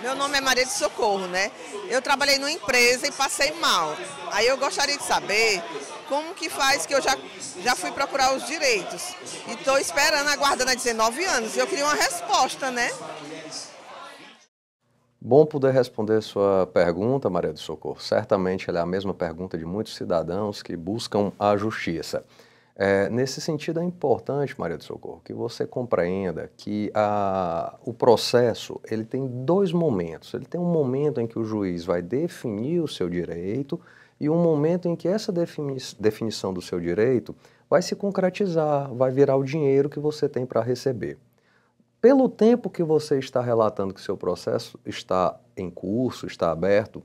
Meu nome é Maria de Socorro, né? Eu trabalhei numa empresa e passei mal. Aí eu gostaria de saber como que faz que eu já, já fui procurar os direitos. E estou esperando, aguardando há 19 anos. Eu queria uma resposta, né? Bom poder responder sua pergunta, Maria do Socorro. Certamente ela é a mesma pergunta de muitos cidadãos que buscam a justiça. É, nesse sentido, é importante, Maria do Socorro, que você compreenda que a, o processo ele tem dois momentos. Ele tem um momento em que o juiz vai definir o seu direito e um momento em que essa defini definição do seu direito vai se concretizar, vai virar o dinheiro que você tem para receber. Pelo tempo que você está relatando que seu processo está em curso, está aberto,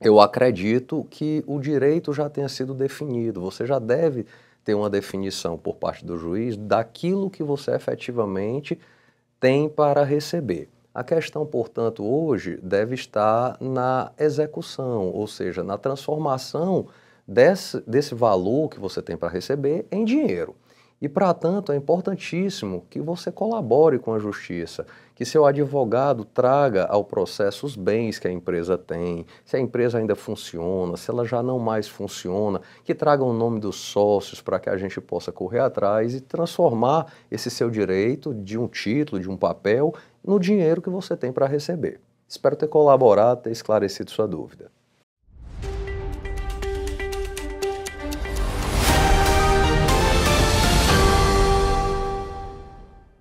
eu acredito que o direito já tenha sido definido. Você já deve ter uma definição por parte do juiz daquilo que você efetivamente tem para receber. A questão, portanto, hoje deve estar na execução, ou seja, na transformação desse, desse valor que você tem para receber em dinheiro. E, para tanto, é importantíssimo que você colabore com a justiça, que seu advogado traga ao processo os bens que a empresa tem, se a empresa ainda funciona, se ela já não mais funciona, que traga o nome dos sócios para que a gente possa correr atrás e transformar esse seu direito de um título, de um papel, no dinheiro que você tem para receber. Espero ter colaborado, ter esclarecido sua dúvida.